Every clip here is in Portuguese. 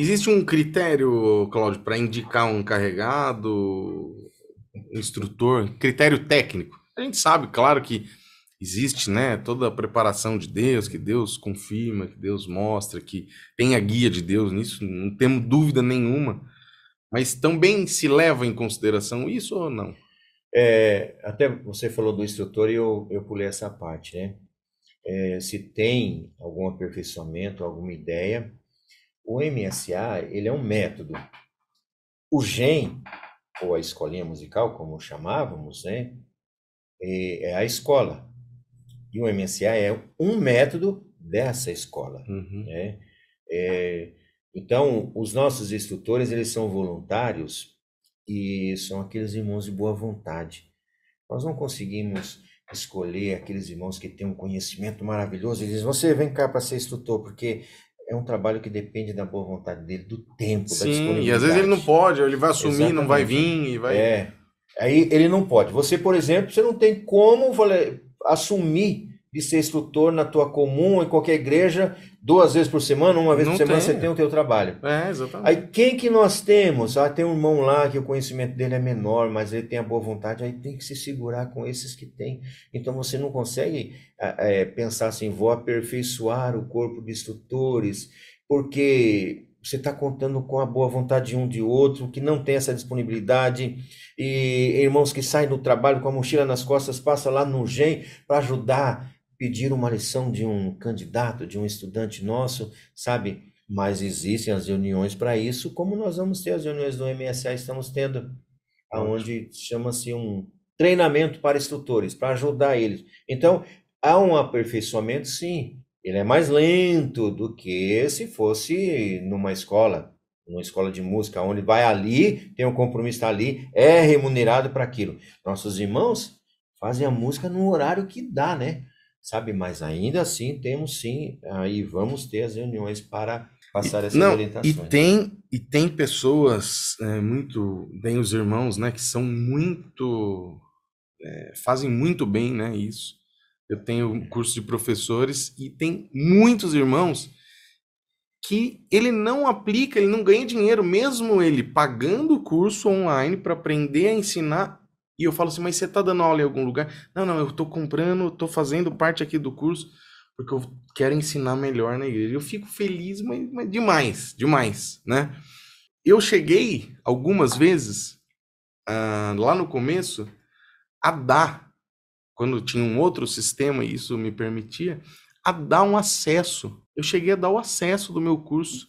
Existe um critério, Cláudio, para indicar um carregado, um instrutor, critério técnico? A gente sabe, claro que existe, né, toda a preparação de Deus, que Deus confirma, que Deus mostra, que tem a guia de Deus nisso, não temos dúvida nenhuma. Mas também se leva em consideração isso ou não? É, até você falou do instrutor e eu, eu pulei essa parte, né? É, se tem algum aperfeiçoamento, alguma ideia, o MSA ele é um método. O GEM, ou a escolinha musical, como chamávamos, né, é, é a escola. E o MSA é um método dessa escola. Uhum. Né? É, então, os nossos instrutores eles são voluntários e são aqueles irmãos de boa vontade. Nós não conseguimos escolher aqueles irmãos que têm um conhecimento maravilhoso e dizem, você vem cá para ser instrutor, porque é um trabalho que depende da boa vontade dele, do tempo, Sim, da disponibilidade. E às vezes ele não pode, ele vai assumir, Exatamente. não vai vir e vai. É. Aí ele não pode. Você, por exemplo, você não tem como falei, assumir de ser instrutor na tua comum, em qualquer igreja, duas vezes por semana, uma vez não por semana tem. você tem o teu trabalho. É, exatamente. Aí quem que nós temos? Ah, tem um irmão lá que o conhecimento dele é menor, mas ele tem a boa vontade, aí tem que se segurar com esses que tem. Então você não consegue é, pensar assim, vou aperfeiçoar o corpo de instrutores, porque você está contando com a boa vontade de um de outro, que não tem essa disponibilidade, e irmãos que saem do trabalho com a mochila nas costas, passa lá no GEM para ajudar pedir uma lição de um candidato, de um estudante nosso, sabe? Mas existem as reuniões para isso, como nós vamos ter as reuniões do MSA, estamos tendo, aonde chama-se um treinamento para instrutores, para ajudar eles. Então, há um aperfeiçoamento, sim. Ele é mais lento do que se fosse numa escola, numa escola de música, onde vai ali, tem um compromisso ali, é remunerado para aquilo. Nossos irmãos fazem a música no horário que dá, né? sabe? Mas ainda assim temos sim, aí vamos ter as reuniões para passar essas não, orientações. E tem, e tem pessoas, é, muito bem os irmãos, né, que são muito, é, fazem muito bem, né, isso. Eu tenho um curso de professores e tem muitos irmãos que ele não aplica, ele não ganha dinheiro, mesmo ele pagando o curso online para aprender a ensinar, e eu falo assim, mas você está dando aula em algum lugar? Não, não, eu estou comprando, estou fazendo parte aqui do curso, porque eu quero ensinar melhor na igreja. Eu fico feliz, mas, mas demais, demais, né? Eu cheguei algumas vezes, ah, lá no começo, a dar, quando tinha um outro sistema e isso me permitia, a dar um acesso. Eu cheguei a dar o acesso do meu curso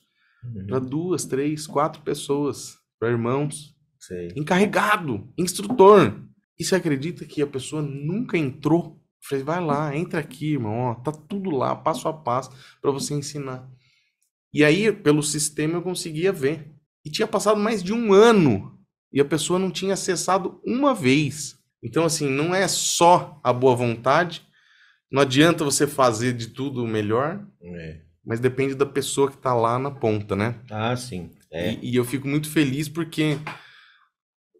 para uhum. duas, três, quatro pessoas, para irmãos encarregado, instrutor. E você acredita que a pessoa nunca entrou? Falei, vai lá, entra aqui, irmão, ó, tá tudo lá, passo a passo, para você ensinar. E aí, pelo sistema, eu conseguia ver. E tinha passado mais de um ano e a pessoa não tinha acessado uma vez. Então, assim, não é só a boa vontade, não adianta você fazer de tudo melhor, é. mas depende da pessoa que está lá na ponta, né? Ah, sim. É. E, e eu fico muito feliz porque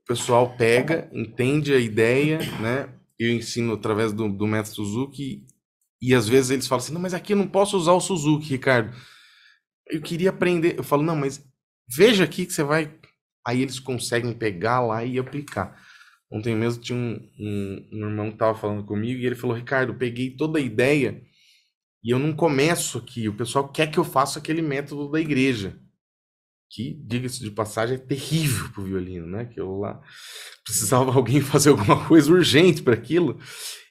pessoal pega, entende a ideia, né? Eu ensino através do, do método Suzuki e às vezes eles falam assim, não, mas aqui eu não posso usar o Suzuki, Ricardo. Eu queria aprender. Eu falo, não, mas veja aqui que você vai. Aí eles conseguem pegar lá e aplicar. Ontem mesmo tinha um, um, um irmão que estava falando comigo e ele falou, Ricardo, peguei toda a ideia e eu não começo aqui. O pessoal quer que eu faça aquele método da igreja que, diga-se de passagem, é terrível para o violino, né? Aquilo lá precisava alguém fazer alguma coisa urgente para aquilo.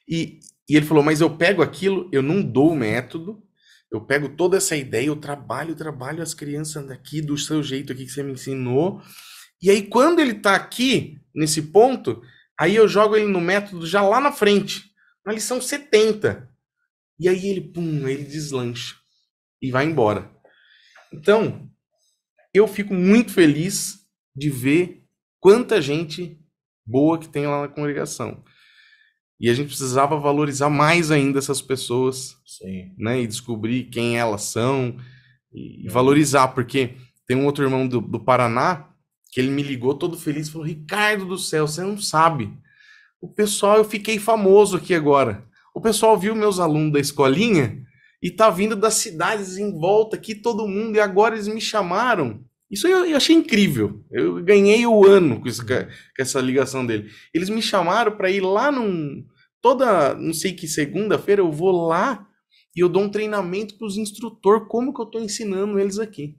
E, e ele falou: Mas eu pego aquilo, eu não dou o método, eu pego toda essa ideia, eu trabalho, trabalho as crianças daqui, do seu jeito aqui que você me ensinou. E aí, quando ele está aqui, nesse ponto, aí eu jogo ele no método já lá na frente, na lição 70. E aí ele, pum, ele deslancha e vai embora. Então, eu fico muito feliz de ver quanta gente boa que tem lá na congregação. E a gente precisava valorizar mais ainda essas pessoas, Sim. né? E descobrir quem elas são e, uhum. valorizar, porque tem um outro irmão do, do Paraná que ele me ligou todo feliz e falou: Ricardo do céu, você não sabe. O pessoal, eu fiquei famoso aqui agora. O pessoal viu meus alunos da escolinha e tá vindo das cidades em volta aqui, todo mundo, e agora eles me chamaram isso eu, eu, achei incrível. Eu ganhei o ano com, isso, com essa ligação dele. Eles me chamaram para ir lá num. Toda, não sei que segunda-feira, eu vou lá e eu dou um treinamento para os instrutores, como que eu estou ensinando eles aqui.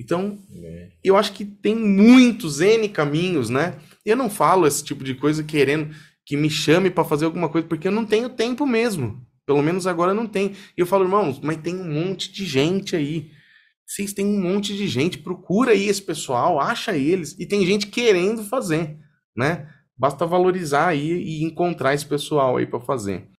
Então, é. eu acho que tem muitos N caminhos, né? Eu não falo esse tipo de coisa querendo que me chame para fazer alguma coisa, porque eu não tenho tempo mesmo. Pelo menos agora não tem. E eu falo, irmãos, mas tem um monte de gente aí vocês têm um monte de gente, procura aí esse pessoal, acha eles, e tem gente querendo fazer, né? Basta valorizar aí e encontrar esse pessoal aí para fazer.